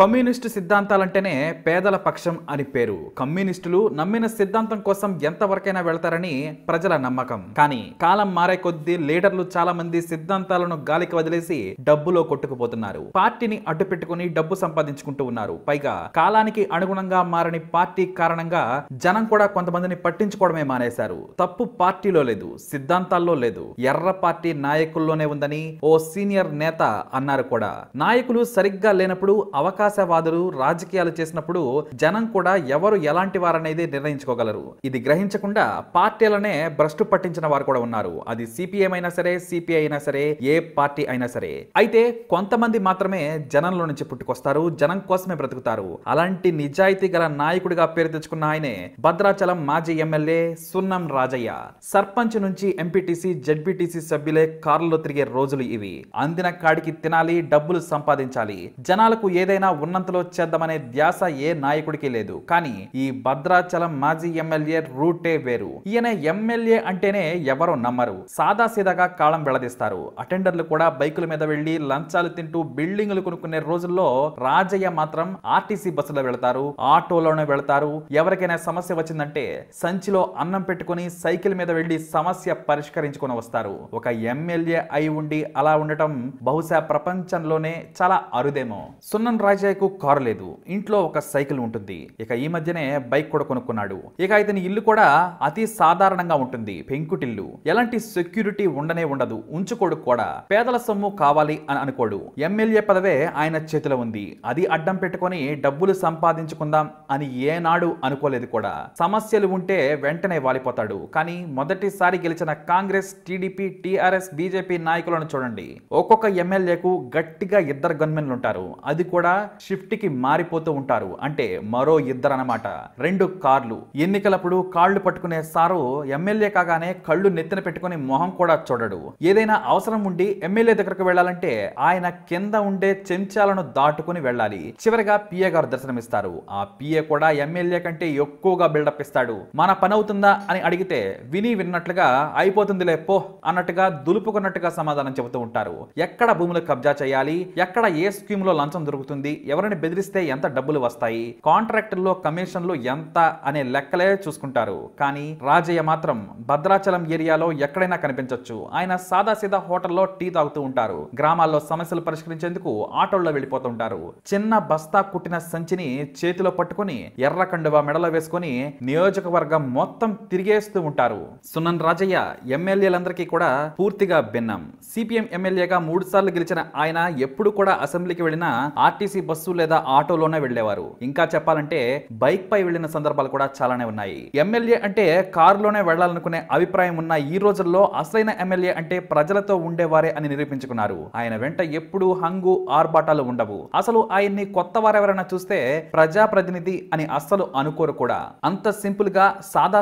communist సిద్ధాంతాలంటేనే పేదల పక్షం అని పేరు కమ్యూనిస్టులు నమ్మిన సిద్ధాంతం కోసం ఎంతవరకైనా వెళతారని ప్రజల నమ్మకం కానీ కాలం మారే కొద్దీ లీడర్లు చాలా మంది సిద్ధాంతాలను గాలికి వదిలేసి డబ్బులో కొట్టుకుపోతున్నారు పార్టీని అడ్డు పెట్టుకుని డబ్బు సంపాదించుకుంటూ ఉన్నారు పైగా కాలానికి అనుగుణంగా మారని పార్టీ కారణంగా జనం కూడా కొంతమందిని పట్టించుకోవడమే మానేశారు తప్పు పార్టీలో లేదు సిద్ధాంతాల్లో లేదు ఎర్ర పార్టీ నాయకుల్లోనే ఉందని ఓ సీనియర్ నేత అన్నారు కూడా నాయకులు సరిగ్గా లేనప్పుడు అవకాశం నిరాశవాదులు రాజకీయాలు చేసినప్పుడు జనం కూడా ఎవరు ఎలాంటి వారనేది నిర్ణయించుకోగలరు ఇది గ్రహించకుండా పార్టీలనే భ్రష్టు పట్టించిన వారు కూడా ఉన్నారు అది సిపిఎం అయినా సరే సిపిఐ అయినా సరే ఏ పార్టీ అయినా సరే అయితే కొంతమంది మాత్రమే జనంలో నుంచి పుట్టుకొస్తారు జనం కోసమే బ్రతుకుతారు అలాంటి నిజాయితీ గల నాయకుడిగా పేరు తెచ్చుకున్న ఆయనే భద్రాచలం మాజీ ఎమ్మెల్యే సున్నం రాజయ్య సర్పంచ్ నుంచి ఎంపీటీసీ జడ్పీటీసీ సభ్యులే కారులో తిరిగే రోజులు ఇవి అందిన కాడికి తినాలి డబ్బులు సంపాదించాలి జనాలకు ఏదైనా ఉన్నంతలో చేద్దామనే ధ్యాస ఏ నాయకుడికి లేదు కానీ ఈ భద్రాచలం మాజీ ఎమ్మెల్యే రూటే వేరు ఈయన ఎమ్మెల్యే అంటేనే ఎవరు నమ్మరు సాదాసీదాగా కాలం వెళ్లదీస్తారు అటెండర్లు కూడా బైకుల మీద వెళ్లి లంచాలు తింటూ బిల్డింగ్లు కొనుక్కునే రోజుల్లో రాజయ్య మాత్రం ఆర్టీసీ బస్సులో వెళతారు ఆటోలోనే వెళతారు ఎవరికైనా సమస్య వచ్చిందంటే సంచిలో అన్నం పెట్టుకుని సైకిల్ మీద వెళ్లి సమస్య పరిష్కరించుకుని వస్తారు ఒక ఎమ్మెల్యే అయి ఉండి అలా ఉండటం బహుశా ప్రపంచంలోనే చాలా అరుదేమో సున్నం రాజయ్య అజయ్కు కారు లేదు ఇంట్లో ఒక సైకిల్ ఉంటుంది ఇక ఈ మధ్యనే బైక్ కూడా కొనుక్కున్నాడు ఇక ఇతని ఇల్లు కూడా అతి సాధారణంగా ఉంటుంది పెంకుటిల్లు ఎలాంటి సెక్యూరిటీ ఉండనే ఉండదు ఉంచుకోడు కూడా పేదల సొమ్ము కావాలి అని అనుకోడు ఎమ్మెల్యే పదవే ఆయన చేతిలో ఉంది అది అడ్డం పెట్టుకొని డబ్బులు సంపాదించుకుందాం అని ఏనాడు అనుకోలేదు కూడా సమస్యలు ఉంటే వెంటనే వాలిపోతాడు కానీ మొదటిసారి గెలిచిన కాంగ్రెస్ టీడీపీ టీఆర్ఎస్ బీజేపీ నాయకులను చూడండి ఒక్కొక్క ఎమ్మెల్యేకు గట్టిగా ఇద్దరు గన్మెన్లు ఉంటారు అది కూడా షిఫ్ట్కి మారిపోతూ ఉంటారు అంటే మరో ఇద్దరు అనమాట రెండు కార్లు ఎన్నికలప్పుడు కాళ్లు పట్టుకునే సారు ఎమ్మెల్యే కాగానే కళ్ళు నెత్తిన పెట్టుకుని మొహం కూడా చూడడు ఏదైనా అవసరం ఉండి ఎమ్మెల్యే దగ్గరకు వెళ్లాలంటే ఆయన కింద ఉండే చెంచాలను దాటుకుని వెళ్ళాలి చివరిగా పిఏ గారు దర్శనమిస్తారు ఆ పిఏ కూడా ఎమ్మెల్యే కంటే ఎక్కువగా బిల్డప్ ఇస్తాడు మన పని అవుతుందా అని అడిగితే విని విన్నట్లుగా అయిపోతుందిలే పో అన్నట్టుగా దులుపుకున్నట్టుగా సమాధానం చెబుతూ ఉంటారు ఎక్కడ భూములు కబ్జా చేయాలి ఎక్కడ ఏ స్కీమ్ లో లంచం దొరుకుతుంది ఎవరిని బెదిరిస్తే ఎంత డబ్బులు వస్తాయి కాంట్రాక్టుల్లో కమిషన్లు ఎంత అనే లెక్కలే చూసుకుంటారు కానీ రాజయ్య మాత్రం భద్రాచలం ఏరియాలో ఎక్కడైనా కనిపించవచ్చు ఆయన సాదాసీదా హోటల్లో టీ తాగుతూ ఉంటారు గ్రామాల్లో సమస్యలు పరిష్కరించేందుకు ఆటోల్లో వెళ్ళిపోతుంటారు చిన్న బస్తా కుట్టిన సంచిని చేతిలో పట్టుకుని ఎర్ర కండువా మెడలో వేసుకుని నియోజకవర్గం మొత్తం తిరిగేస్తూ ఉంటారు సునన్ రాజయ్య ఎమ్మెల్యేలందరికీ కూడా పూర్తిగా భిన్నం సిపిఎం ఎమ్మెల్యేగా మూడు సార్లు గెలిచిన ఆయన ఎప్పుడు కూడా అసెంబ్లీకి వెళ్ళినా ఆర్టీసీ బస్సు లేదా ఆటోలోనే వెళ్లేవారు ఇంకా చెప్పాలంటే బైక్ పై వెళ్లిన సందర్భాలు కూడా చాలానే ఉన్నాయి ఎమ్మెల్యే అంటే కారులోనే వెళ్లాలనుకునే అభిప్రాయం ఉన్న ఈ రోజుల్లో అసలైన ఎమ్మెల్యే అంటే ప్రజలతో ఉండేవారే అని నిరూపించుకున్నారు ఆయన వెంట ఎప్పుడూ హంగు ఆర్భాటాలు ఉండవు అసలు ఆయన్ని కొత్త వారెవరైనా చూస్తే ప్రజా ప్రజాప్రతినిధి అని అస్సలు అనుకోరు కూడా అంత సింపుల్ గా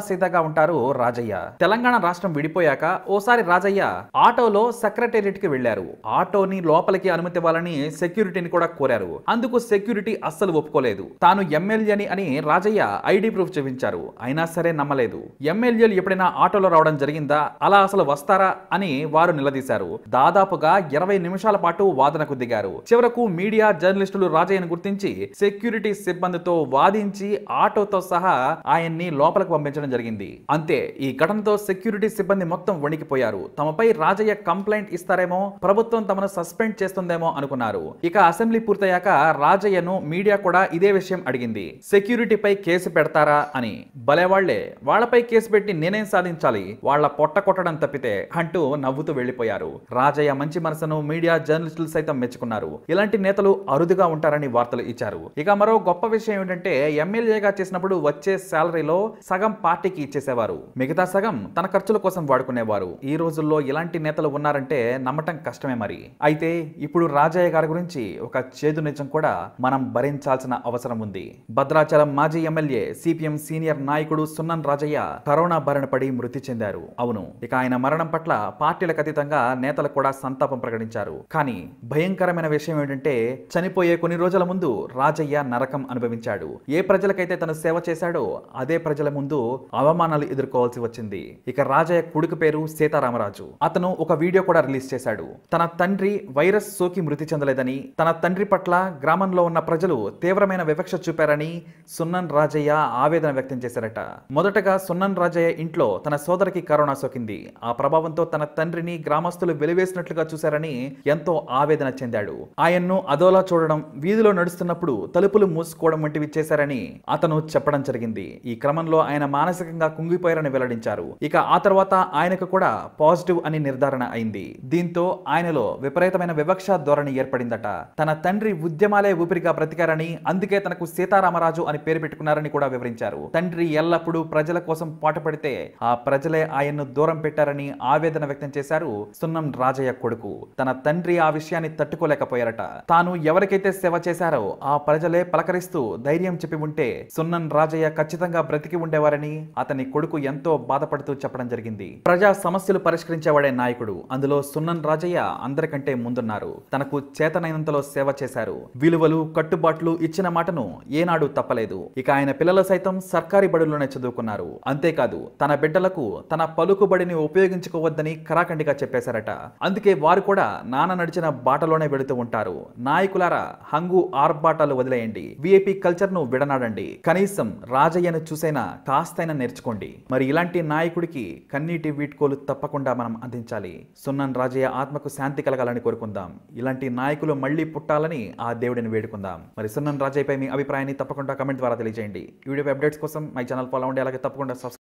సీదాగా ఉంటారు రాజయ్య తెలంగాణ రాష్ట్రం విడిపోయాక ఓసారి రాజయ్య ఆటోలో సెక్రటేరియట్ కి వెళ్లారు ఆటోని లోపలికి అనుమతి ఇవ్వాలని సెక్యూరిటీని కూడా కోరారు అందుకు సెక్యూరిటీ అస్సలు ఒప్పుకోలేదు తాను ఎమ్మెల్యేని అని రాజయ్య ఐడి ప్రూఫ్ చూపించారు అయినా సరే నమ్మలేదు ఎమ్మెల్యేలు ఎప్పుడైనా ఆటోలో రావడం జరిగిందా అలా అసలు వస్తారా అని వారు నిలదీశారు దాదాపుగా ఇరవై నిమిషాల పాటు వాదనకు దిగారు చివరకు మీడియా జర్నలిస్టులు రాజయ్యను గుర్తించి సెక్యూరిటీ సిబ్బందితో వాదించి ఆటోతో సహా ఆయన్ని లోపలకు పంపించడం జరిగింది అంతే ఈ ఘటనతో సెక్యూరిటీ సిబ్బంది మొత్తం వణికిపోయారు తమపై రాజయ్య కంప్లైంట్ ఇస్తారేమో ప్రభుత్వం తమను సస్పెండ్ చేస్తుందేమో అనుకున్నారు ఇక అసెంబ్లీ పూర్తయ్యాక రాజయ్యను మీడియా కూడా ఇదే విషయం అడిగింది సెక్యూరిటీపై కేసు పెడతారా అని భలేవాళ్లే వాళ్లపై కేసు పెట్టి నేనేం సాధించాలి వాళ్ల పొట్ట కొట్టడం తప్పితే అంటూ నవ్వుతూ వెళ్లిపోయారు రాజయ్య మంచి మనసును మీడియా జర్నలిస్టులు సైతం మెచ్చుకున్నారు ఇలాంటి నేతలు అరుదుగా ఉంటారని వార్తలు ఇచ్చారు ఇక మరో గొప్ప విషయం ఏంటంటే ఎమ్మెల్యేగా చేసినప్పుడు వచ్చే శాలరీలో సగం పార్టీకి ఇచ్చేసేవారు మిగతా సగం తన ఖర్చుల కోసం వాడుకునేవారు ఈ రోజుల్లో ఇలాంటి నేతలు ఉన్నారంటే నమ్మటం కష్టమే మరి అయితే ఇప్పుడు రాజయ్య గారి గురించి ఒక చేదు నిజం కూడా మనం భరించాల్సిన అవసరం ఉంది భద్రాచలం మాజీ ఎమ్మెల్యే సిపిఎం సీనియర్ నాయకుడు సున్నన్ రాజయ్య కరోనా బారిన పడి మృతి చెందారు అవును ఇక ఆయన మరణం పట్ల పార్టీలకు అతీతంగా నేతలు కూడా సంతాపం ప్రకటించారు కానీ భయంకరమైన విషయం ఏంటంటే చనిపోయే కొన్ని రోజుల ముందు రాజయ్య నరకం అనుభవించాడు ఏ ప్రజలకైతే తను సేవ చేశాడో అదే ప్రజల ముందు అవమానాలు ఎదుర్కోవాల్సి వచ్చింది ఇక రాజయ్య కొడుకు పేరు సీతారామరాజు అతను ఒక వీడియో కూడా రిలీజ్ చేశాడు తన తండ్రి వైరస్ సోకి మృతి చెందలేదని తన తండ్రి పట్ల గ్రామంలో ఉన్న ప్రజలు తీవ్రమైన వివక్ష చూపారని సున్నన్ రాజయ్య ఆవేదన వ్యక్తం చేశారట మొదటగా సున్నన్ రాజయ్య ఇంట్లో తన సోదరికి కరోనా సోకింది ఆ ప్రభావంతో తన తండ్రిని గ్రామస్తులు వెలివేసినట్లుగా చూశారని ఎంతో ఆవేదన చెందాడు ఆయన్ను అదోలా చూడడం వీధిలో నడుస్తున్నప్పుడు తలుపులు మూసుకోవడం వంటివి చేశారని అతను చెప్పడం జరిగింది ఈ క్రమంలో ఆయన మానసికంగా కుంగిపోయారని వెల్లడించారు ఇక ఆ తర్వాత ఆయనకు కూడా పాజిటివ్ అని నిర్ధారణ అయింది దీంతో ఆయనలో విపరీతమైన వివక్ష ధోరణి ఏర్పడిందట తన తండ్రి ఉద్యమ సినిమాలే ఊపిరిగా బ్రతికారని అందుకే తనకు సీతారామరాజు అని పేరు పెట్టుకున్నారని కూడా వివరించారు తండ్రి ఎల్లప్పుడూ ప్రజల కోసం పడితే ఆ ప్రజలే ఆయన్ను దూరం పెట్టారని ఆవేదన వ్యక్తం చేశారు సున్నం రాజయ్య కొడుకు తన తండ్రి ఆ విషయాన్ని తట్టుకోలేకపోయారట తాను ఎవరికైతే సేవ చేశారో ఆ ప్రజలే పలకరిస్తూ ధైర్యం చెప్పి ఉంటే సున్నం రాజయ్య ఖచ్చితంగా బ్రతికి ఉండేవారని అతని కొడుకు ఎంతో బాధపడుతూ చెప్పడం జరిగింది ప్రజా సమస్యలు పరిష్కరించేవాడే నాయకుడు అందులో సున్నం రాజయ్య అందరికంటే ముందున్నారు తనకు చేతనైనంతలో సేవ చేశారు విలువలు కట్టుబాట్లు ఇచ్చిన మాటను ఏనాడు తప్పలేదు ఇక ఆయన పిల్లలు సైతం సర్కారీ బడుల్లోనే చదువుకున్నారు అంతేకాదు తన బిడ్డలకు తన పలుకుబడిని ఉపయోగించుకోవద్దని కరాఖండిగా చెప్పేశారట అందుకే వారు కూడా నాన్న నడిచిన బాటలోనే వెళుతూ ఉంటారు నాయకులారా హంగు ఆర్బాటాలు వదిలేయండి విఐపి కల్చర్ ను విడనాడండి కనీసం రాజయ్యను చూసైనా కాస్తైనా నేర్చుకోండి మరి ఇలాంటి నాయకుడికి కన్నీటి వీట్కోలు తప్పకుండా మనం అందించాలి సున్నన్ రాజయ్య ఆత్మకు శాంతి కలగాలని కోరుకుందాం ఇలాంటి నాయకులు మళ్లీ పుట్టాలని ఆ దేవుడిని వేడుకుందాం మరి సున్నన్ రాజయ్యపై మీ అభిప్రాయాన్ని తప్పకుండా కమెంట్ ద్వారా తెలియజేయండి వీడియో అప్డేట్స్ కోసం మై ఛానల్ ఫాలో ఉండి అలాగే తప్పకుండా సబ్స్క్రైబ్